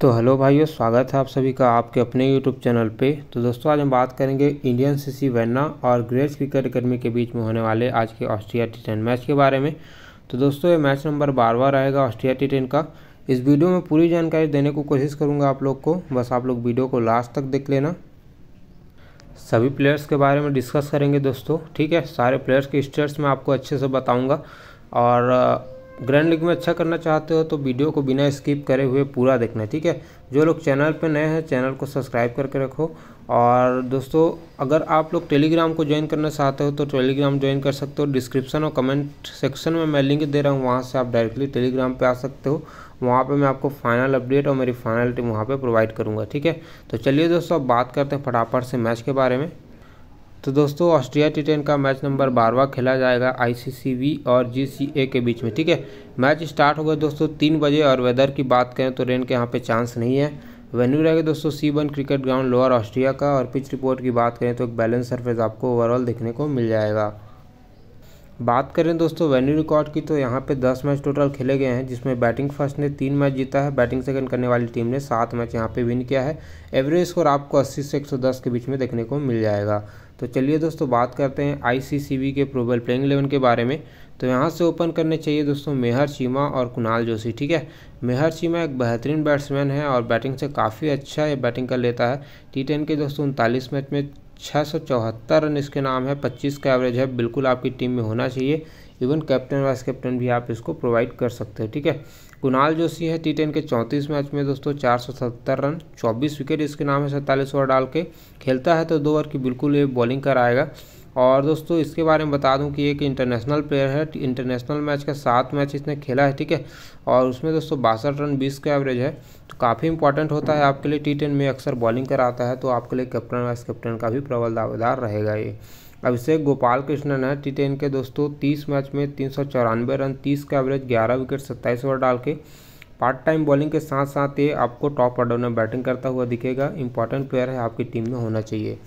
तो हेलो भाइयों स्वागत है आप सभी का आपके अपने यूट्यूब चैनल पे तो दोस्तों आज हम बात करेंगे इंडियन सीसी वेन्ना और ग्रेस क्रिकेट अकेडमी के बीच में होने वाले आज के ऑस्ट्रिया टी टेन मैच के बारे में तो दोस्तों ये मैच नंबर बारवा रहेगा ऑस्ट्रिया टी टेन का इस वीडियो में पूरी जानकारी देने को कोशिश करूँगा आप लोग को बस आप लोग वीडियो को लास्ट तक देख लेना सभी प्लेयर्स के बारे में डिस्कस करेंगे दोस्तों ठीक है सारे प्लेयर्स के स्टेट्स मैं आपको अच्छे से बताऊँगा और ग्रैंड लीग में अच्छा करना चाहते हो तो वीडियो को बिना स्किप करे हुए पूरा देखना है ठीक है जो लोग चैनल पर नए हैं चैनल को सब्सक्राइब करके रखो और दोस्तों अगर आप लोग टेलीग्राम को ज्वाइन करना चाहते हो तो टेलीग्राम ज्वाइन कर सकते हो डिस्क्रिप्शन और कमेंट सेक्शन में मैं लिंक दे रहा हूँ वहाँ से आप डायरेक्टली टेलीग्राम पे आ सकते हो वहाँ पे मैं आपको फाइनल अपडेट और मेरी फाइनल टीम वहाँ पे प्रोवाइड करूँगा ठीक है तो चलिए दोस्तों अब बात करते हैं फटाफट से मैच के बारे में तो दोस्तों ऑस्ट्रिया टी का मैच नंबर बारहवा खेला जाएगा आईसीसीवी और जीसीए के बीच में ठीक है मैच स्टार्ट होगा दोस्तों तीन बजे और वेदर की बात करें तो रेन के यहाँ पे चांस नहीं है वेन्यू रहेगा दोस्तों Seebarn cricket ground lower Austria का और पिच रिपोर्ट की बात करें तो एक बैलेंस सरफेस आपको ओवरऑल देखने को मिल जाएगा बात करें दोस्तों वेन्यू रिकॉर्ड की तो यहाँ पे दस मैच टोटल खेले गए हैं जिसमें बैटिंग फर्स्ट ने तीन मैच जीता है बैटिंग सेकंड करने वाली टीम ने सात मैच यहाँ पे विन किया है एवरेज स्कोर आपको अस्सी से दस के बीच में देखने को मिल जाएगा तो चलिए दोस्तों बात करते हैं आईसीसीबी के प्रोबल प्लेइंग इलेवन के बारे में तो यहाँ से ओपन करने चाहिए दोस्तों मेहर चीमा और कुणाल जोशी ठीक है मेहर चीमा एक बेहतरीन बैट्समैन है और बैटिंग से काफ़ी अच्छा ये बैटिंग कर लेता है टी के दोस्तों उनतालीस मैच में छः सौ चौहत्तर रन इसके नाम है पच्चीस का एवरेज है बिल्कुल आपकी टीम में होना चाहिए इवन कैप्टन वाइस कैप्टन भी आप इसको प्रोवाइड कर सकते हो ठीक है कुणाल जोशी है टी टेन के चौंतीस मैच में दोस्तों चार सौ सत्तर रन चौबीस विकेट इसके नाम है सैंतालीस ओवर डाल के खेलता है तो दो ओवर की बिल्कुल ये बॉलिंग कराएगा और दोस्तों इसके बारे में बता दूं कि एक इंटरनेशनल प्लेयर है इंटरनेशनल मैच का सात मैच इसने खेला है ठीक है और उसमें दोस्तों बासठ रन बीस का एवरेज है तो काफ़ी इंपॉर्टेंट होता है आपके लिए टी टेन में अक्सर बॉलिंग कराता है तो आपके लिए कैप्टन वाइस कैप्टन का भी प्रबल दावेदार रहेगा ये अभिषेक गोपाल कृष्णन है टी टेन के दोस्तों तीस मैच में तीन सौ चौरानवे रन तीस का एवरेज ग्यारह विकेट सत्ताईस ओवर डाल के पार्ट टाइम बॉलिंग के साथ साथ ये आपको टॉप ऑर्डर में बैटिंग करता हुआ दिखेगा इंपॉर्टेंट प्लेयर है आपकी टीम में होना चाहिए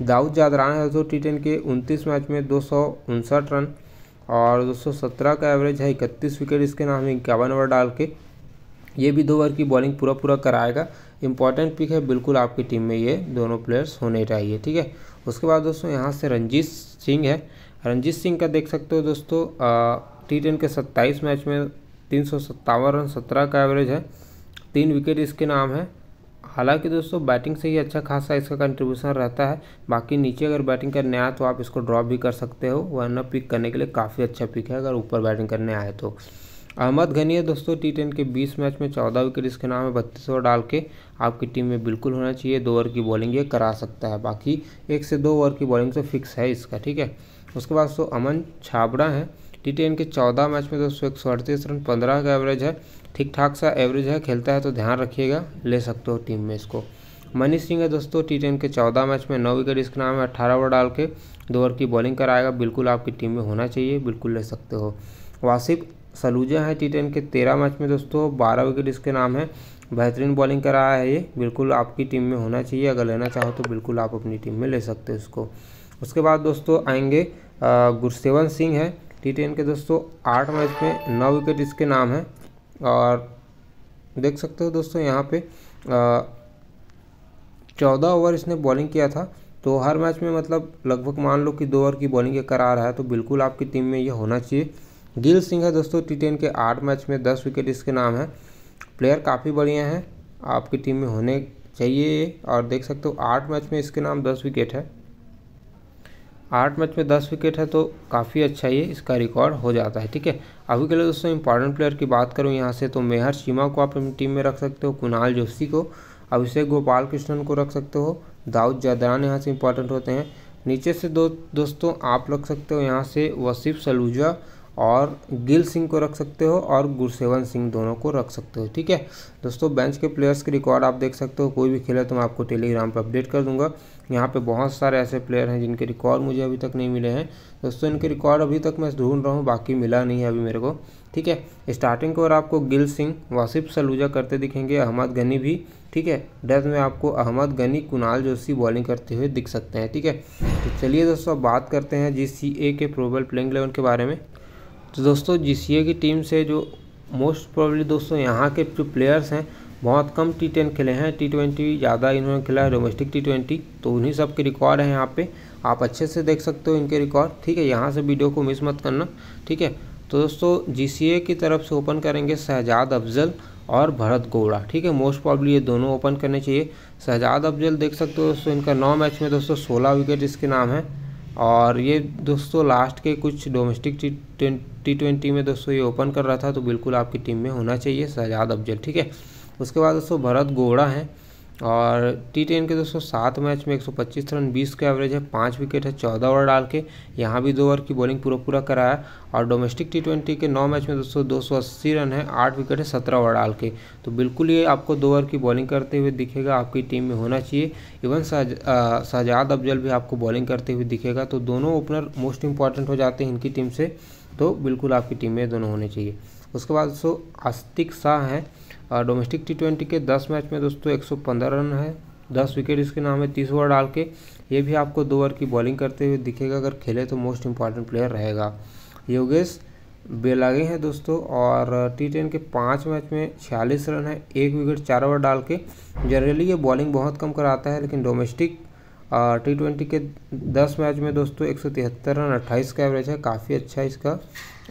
दाऊद जादरान है दोस्तों टी टेन के उनतीस मैच में दो रन और दो का एवरेज है इकतीस विकेट इसके नाम है इक्यावन ओवर डाल के ये भी दो ओवर की बॉलिंग पूरा पूरा कराएगा इंपॉर्टेंट पिक है बिल्कुल आपकी टीम में ये दोनों प्लेयर्स होने चाहिए ठीक है उसके बाद दोस्तों यहाँ से रंजीत सिंह है रंजीत सिंह का देख सकते हो दोस्तों टी टेन के सत्ताईस मैच में तीन रन सत्रह का एवरेज है तीन विकेट इसके नाम है हालांकि दोस्तों बैटिंग से ही अच्छा खासा इसका कंट्रीब्यूशन रहता है बाकी नीचे अगर बैटिंग करने आए तो आप इसको ड्रॉप भी कर सकते हो वरना पिक करने के लिए काफ़ी अच्छा पिक है अगर ऊपर बैटिंग करने आए तो अहमद घनी है दोस्तों टी टेन के 20 मैच में 14 विकेट इसके नाम है बत्तीस ओवर डाल के आपकी टीम में बिल्कुल होना चाहिए दो ओवर की बॉलिंग ये करा सकता है बाकी एक से दो ओवर की बॉलिंग तो फिक्स है इसका ठीक है उसके बाद दोस्तों अमन छाबड़ा है टी के चौदह मैच में दोस्तों एक सौ अड़तीस रन पंद्रह का एवरेज है ठीक ठाक सा एवरेज है खेलता है तो ध्यान रखिएगा ले सकते हो टीम में इसको मनीष सिंह है दोस्तों टी के चौदह मैच में नौ विकेट इसके नाम है अट्ठारह ओवर डाल के दो ओवर की बॉलिंग कराएगा बिल्कुल आपकी टीम में होना चाहिए बिल्कुल ले सकते हो वासिफ सलूजा है टी के तेरह मैच में दोस्तों बारह विकेट इसके नाम है बेहतरीन बॉलिंग कराया है ये बिल्कुल आपकी टीम में होना चाहिए अगर लेना चाहो तो बिल्कुल आप अपनी टीम में ले सकते हो इसको उसके बाद दोस्तों आएंगे गुरसेवन सिंह है टी टेन के दोस्तों आठ मैच में नौ विकेट इसके नाम है और देख सकते हो दोस्तों यहाँ पे चौदह ओवर इसने बॉलिंग किया था तो हर मैच में मतलब लगभग मान लो कि दो ओवर की बॉलिंग करा रहा है तो बिल्कुल आपकी टीम में ये होना चाहिए गिल सिंह है दोस्तों टी टेन के आठ मैच में दस विकेट इसके नाम है प्लेयर काफ़ी बढ़िया हैं आपकी टीम में होने चाहिए और देख सकते हो आठ मैच में इसके नाम दस विकेट है आठ मैच में दस विकेट है तो काफ़ी अच्छा ये इसका रिकॉर्ड हो जाता है ठीक है अभी के लिए दोस्तों इंपॉर्टेंट प्लेयर की बात करूँ यहाँ से तो मेहर चीमा को आप अपनी टीम में रख सकते हो कुणाल जोशी को अभिषेक गोपाल कृष्णन को रख सकते हो दाऊद जादरान यहाँ से इंपॉर्टेंट होते हैं नीचे से दो दोस्तों आप रख सकते हो यहाँ से वसीफ सलूजा और गिल सिंह को रख सकते हो और गुरसेवन सिंह दोनों को रख सकते हो ठीक है दोस्तों बेंच के प्लेयर्स के रिकॉर्ड आप देख सकते हो कोई भी खेला तो मैं आपको टेलीग्राम पर अपडेट कर दूंगा यहाँ पे बहुत सारे ऐसे प्लेयर हैं जिनके रिकॉर्ड मुझे अभी तक नहीं मिले हैं दोस्तों इनके रिकॉर्ड अभी तक मैं ढूंढ रहा हूँ बाकी मिला नहीं है अभी मेरे को ठीक है स्टार्टिंग को आपको गिल सिंह वासिफ सलूजा करते दिखेंगे अहमद गनी भी ठीक है डेथ में आपको अहमद गनी कुणाल जोशी बॉलिंग करते हुए दिख सकते हैं ठीक है तो चलिए दोस्तों बात करते हैं जी सी ए के प्रोबल प्लेइंग इलेवन के बारे में तो दोस्तों जी की टीम से जो मोस्ट प्रॉब्ली दोस्तों यहाँ के जो प्लेयर्स हैं बहुत कम टी टेन खेले हैं टी ट्वेंटी ज़्यादा इन्होंने खेला है डोमेस्टिक टी ट्वेंटी तो उन्हीं सब के रिकॉर्ड हैं यहाँ पे आप अच्छे से देख सकते हो इनके रिकॉर्ड ठीक है यहाँ से वीडियो को मिस मत करना ठीक है तो दोस्तों जी की तरफ से ओपन करेंगे शहजाद अफजल और भरत गौड़ा ठीक है मोस्ट प्रॉब्ली ये दोनों ओपन करने चाहिए शहजाद अफजल देख सकते हो दोस्तों इनका नौ मैच में दोस्तों सोलह विकेट इसके नाम है और ये दोस्तों लास्ट के कुछ डोमेस्टिक टी ट्वेंटी में दोस्तों ये ओपन कर रहा था तो बिल्कुल आपकी टीम में होना चाहिए सजाद अफजल ठीक है उसके बाद दोस्तों भरत गोड़ा हैं और टी टेन के दोस्तों सात मैच में 125 रन 20 का एवरेज है पाँच विकेट है चौदह ओवर डाल के यहाँ भी दो ओवर की बॉलिंग पूरा पूरा कराया और डोमेस्टिक टी ट्वेंटी के नौ मैच में दोस्तों अस्सी रन है आठ विकेट है सत्रह ओवर डाल के तो बिल्कुल ये आपको दो ओवर की बॉलिंग करते हुए दिखेगा आपकी टीम में होना चाहिए इवन शहजाद अफजल भी आपको बॉलिंग करते हुए दिखेगा तो दोनों ओपनर मोस्ट इंपॉर्टेंट हो जाते हैं इनकी टीम से तो बिल्कुल आपकी टीम में दोनों होने चाहिए उसके बाद दोस्तों आस्तिक शाह हैं डोमेस्टिक टी ट्वेंटी के दस मैच में दोस्तों एक सौ पंद्रह रन है दस विकेट इसके नाम है तीस ओवर डाल के ये भी आपको दो ओवर की बॉलिंग करते हुए दिखेगा अगर खेले तो मोस्ट इंपॉर्टेंट प्लेयर रहेगा योगेश बेलागे हैं दोस्तों और टी टेन के पाँच मैच में छियालीस रन है एक विकेट चार ओवर डाल के जनरली ये बॉलिंग बहुत कम कराता है लेकिन डोमेस्टिक टी ट्वेंटी के दस मैच में दोस्तों एक सौ तिहत्तर रन अट्ठाईस का एवरेज है काफ़ी अच्छा इसका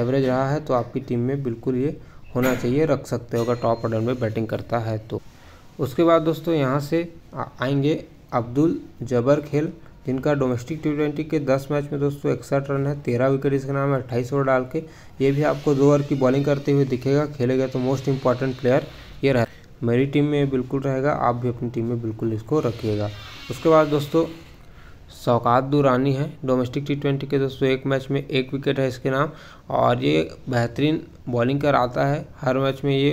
एवरेज रहा है तो आपकी टीम में बिल्कुल ये होना चाहिए रख सकते हो अगर टॉप ऑर्डर में बैटिंग करता है तो उसके बाद दोस्तों यहाँ से आएंगे अब्दुल जबर खेल जिनका डोमेस्टिक टी ट्वेंटी के दस मैच में दोस्तों इकसठ रन है तेरह विकेट इसका नाम है अट्ठाईस ओवर डाल के ये भी आपको दो ओवर की बॉलिंग करते हुए दिखेगा खेलेगा तो मोस्ट इंपॉर्टेंट प्लेयर ये रहा मेरी टीम में बिल्कुल रहेगा आप भी अपनी टीम में बिल्कुल इसको रखिएगा उसके बाद दोस्तों सौकात दुरानी है डोमेस्टिक टी ट्वेंटी के दोस्तों एक मैच में एक विकेट है इसके नाम और ये बेहतरीन बॉलिंग कराता है हर मैच में ये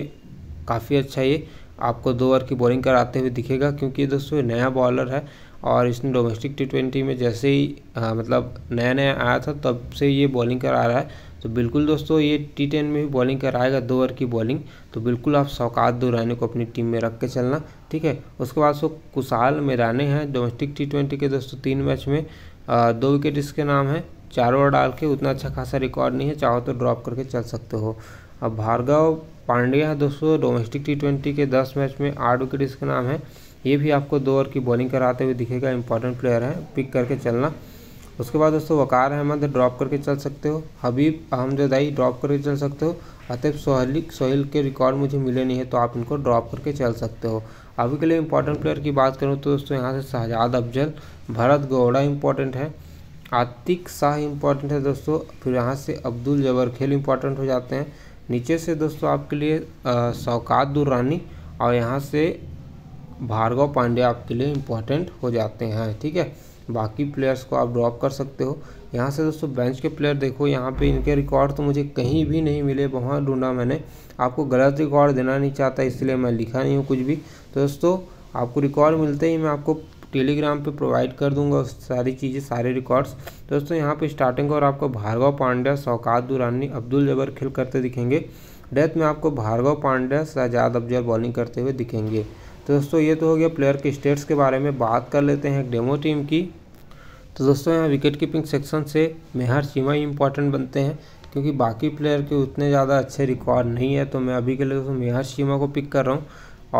काफ़ी अच्छा ये आपको दो ओवर की बॉलिंग कराते हुए दिखेगा क्योंकि दोस्तों नया बॉलर है और इसने डोमेस्टिक टी ट्वेंटी में जैसे ही आ, हाँ, मतलब नया नया आया था तब से ये बॉलिंग करा रहा है तो बिल्कुल दोस्तों ये टी टेन में भी बॉलिंग कराएगा दो ओवर की बॉलिंग तो बिल्कुल आप शौकात दो रहने को अपनी टीम में रख के चलना ठीक है उसके बाद सो कुशाल मेराने हैं डोमेस्टिक टी ट्वेंटी के दोस्तों तीन मैच में आ, दो विकेट इसके नाम है चार ओवर डाल के उतना अच्छा खासा रिकॉर्ड नहीं है चाहो तो ड्रॉप करके चल सकते हो अब भार्गव पांड्या है दोस्तों डोमेस्टिक टी ट्वेंटी के दस मैच में आठ विकेट इसके नाम है ये भी आपको दो ओवर की बॉलिंग कराते हुए दिखेगा इंपॉर्टेंट प्लेयर है पिक करके चलना उसके बाद दोस्तों वकार अहमद ड्रॉप करके चल सकते हो हबीब अहमदाई ड्रॉप करके चल सकते हो अतिब सोहलिक सोहेल के रिकॉर्ड मुझे मिले नहीं है तो आप इनको ड्रॉप करके चल सकते हो अभी के लिए इंपॉर्टेंट प्लेयर की बात करूँ तो दोस्तों यहाँ से शहजाद अफजल भरत गौड़ा इंपॉर्टेंट है आतिक शाह इम्पॉर्टेंट है दोस्तों फिर यहाँ से अब्दुल जबर खेल इम्पॉर्टेंट हो जाते हैं नीचे से दोस्तों आपके लिए शौकात रानी और यहाँ से भार्गव पांडे आपके लिए इम्पॉर्टेंट हो जाते हैं ठीक है बाकी प्लेयर्स को आप ड्रॉप कर सकते हो यहाँ से दोस्तों बेंच के प्लेयर देखो यहाँ पे इनके रिकॉर्ड तो मुझे कहीं भी नहीं मिले वहाँ ढूंढा मैंने आपको गलत रिकॉर्ड देना नहीं चाहता इसलिए मैं लिखा नहीं हूँ कुछ भी तो दोस्तों आपको रिकॉर्ड मिलते ही मैं आपको टेलीग्राम पे प्रोवाइड कर दूंगा सारी चीज़ें सारे रिकॉर्ड्स दोस्तों यहाँ पे स्टार्टिंग और आपको भार्गव पांड्या सौकात दुरानी अब्दुल जबर खेल करते दिखेंगे डेथ में आपको भार्गव पांड्या सजाद अफजल बॉलिंग करते हुए दिखेंगे तो दोस्तों ये तो हो गया प्लेयर के स्टेट्स के बारे में बात कर लेते हैं एक डेमो टीम की तो दोस्तों यहाँ विकेट कीपिंग सेक्शन से मेहर सीमा ही इंपॉर्टेंट बनते हैं क्योंकि बाकी प्लेयर के उतने ज़्यादा अच्छे रिकॉर्ड नहीं है तो मैं अभी के लिए दोस्तों मेहर सीमा को पिक कर रहा हूँ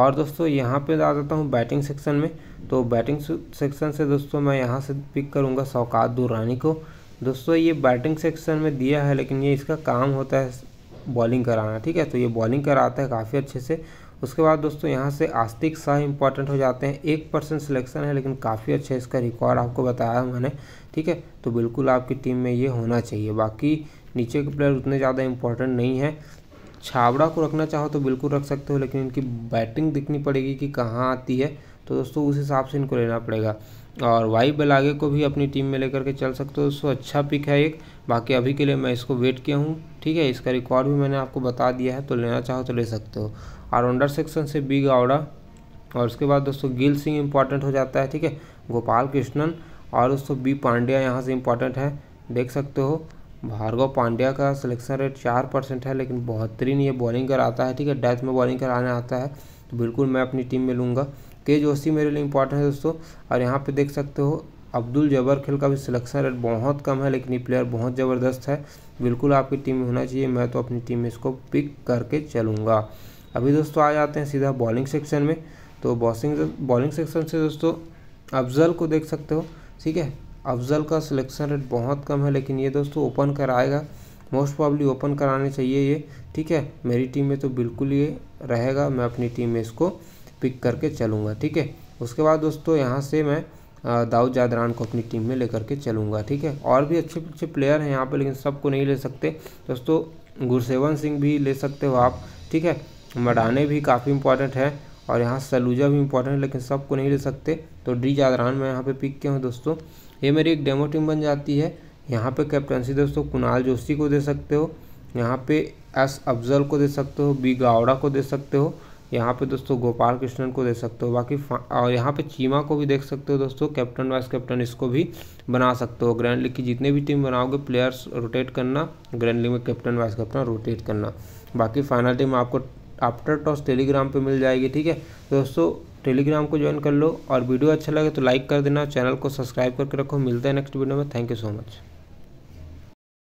और दोस्तों यहाँ पे आ जाता हूँ बैटिंग सेक्शन में तो बैटिंग सेक्शन से दोस्तों मैं यहाँ से पिक करूँगा सौकात दुरानी को दोस्तों ये बैटिंग सेक्शन में दिया है लेकिन ये इसका काम होता है बॉलिंग कराना ठीक है तो ये बॉलिंग कराता है काफ़ी अच्छे से उसके बाद दोस्तों यहाँ से आस्तिक शाह इम्पॉर्टेंट हो जाते हैं एक परसेंट सिलेक्शन है लेकिन काफ़ी अच्छा इसका रिकॉर्ड आपको बताया मैंने ठीक है तो बिल्कुल आपकी टीम में ये होना चाहिए बाकी नीचे के प्लेयर उतने ज़्यादा इम्पॉर्टेंट नहीं है छाबड़ा को रखना चाहो तो बिल्कुल रख सकते हो लेकिन इनकी बैटिंग दिखनी पड़ेगी कि कहाँ आती है तो दोस्तों उस हिसाब से इनको लेना पड़ेगा और वाई बेलागे को भी अपनी टीम में लेकर के चल सकते हो दोस्तों अच्छा पिक है एक बाकी अभी के लिए मैं इसको वेट किया हूँ ठीक है इसका रिकॉर्ड भी मैंने आपको बता दिया है तो लेना चाहो तो ले सकते हो और अंडर सेक्शन से बी गावड़ा और उसके बाद दोस्तों गिल सिंह इंपॉर्टेंट हो जाता है ठीक है गोपाल कृष्णन और दोस्तों बी पांड्या यहाँ से इंपॉर्टेंट है देख सकते हो भार्गव पांड्या का सिलेक्शन रेट चार परसेंट है लेकिन बेहतरीन ये बॉलिंग कराता है ठीक है डेथ में बॉलिंग कराने आता है तो बिल्कुल मैं अपनी टीम में लूँगा के जोशी मेरे लिए इंपॉर्टेंट है दोस्तों और यहाँ पे देख सकते हो अब्दुल जबर खेल का भी सिलेक्शन रेट बहुत कम है लेकिन ये प्लेयर बहुत ज़बरदस्त है बिल्कुल आपकी टीम में होना चाहिए मैं तो अपनी टीम में इसको पिक करके चलूँगा अभी दोस्तों आ जाते हैं सीधा बॉलिंग सेक्शन में तो बॉसिंग बॉलिंग सेक्शन से दोस्तों अफजल को देख सकते हो ठीक है अफजल का सिलेक्शन रेट बहुत कम है लेकिन ये दोस्तों ओपन कराएगा मोस्ट प्रॉब्ली ओपन कराने चाहिए ये ठीक है मेरी टीम में तो बिल्कुल ये रहेगा मैं अपनी टीम में इसको पिक करके चलूँगा ठीक है उसके बाद दोस्तों यहाँ से मैं दाऊद जादरान को अपनी टीम में लेकर के चलूँगा ठीक है और भी अच्छे अच्छे प्लेयर हैं यहाँ पर लेकिन सबको नहीं ले सकते दोस्तों गुरसेवन सिंह भी ले सकते हो आप ठीक है मडाने भी काफ़ी इंपॉर्टेंट है और यहाँ सलूजा भी इंपॉर्टेंट है लेकिन सबको नहीं ले सकते तो डी जादरान मैं यहाँ पे पिक किया हूँ दोस्तों ये मेरी एक डेमो टीम बन जाती है यहाँ पे कैप्टनसी दोस्तों कुणाल जोशी को दे सकते हो यहाँ पे एस अफजल को दे सकते हो बी गावड़ा को दे सकते हो यहाँ पे दोस्तों गोपाल कृष्णन को देख सकते हो बाकी और यहाँ पे चीमा को भी देख सकते हो दोस्तों कैप्टन वाइस कैप्टन इसको भी बना सकते हो ग्रैंड लीग की जितने भी टीम बनाओगे प्लेयर्स रोटेट करना ग्रैंड लीग में कैप्टन वाइस कैप्टन रोटेट करना बाकी फाइनल टीम आपको आफ्टर टॉस टेलीग्राम पर मिल जाएगी ठीक है तो दोस्तों टेलीग्राम को ज्वाइन कर लो और वीडियो अच्छा लगे तो लाइक कर देना चैनल को सब्सक्राइब करके रखो मिलते हैं नेक्स्ट वीडियो में थैंक यू सो मच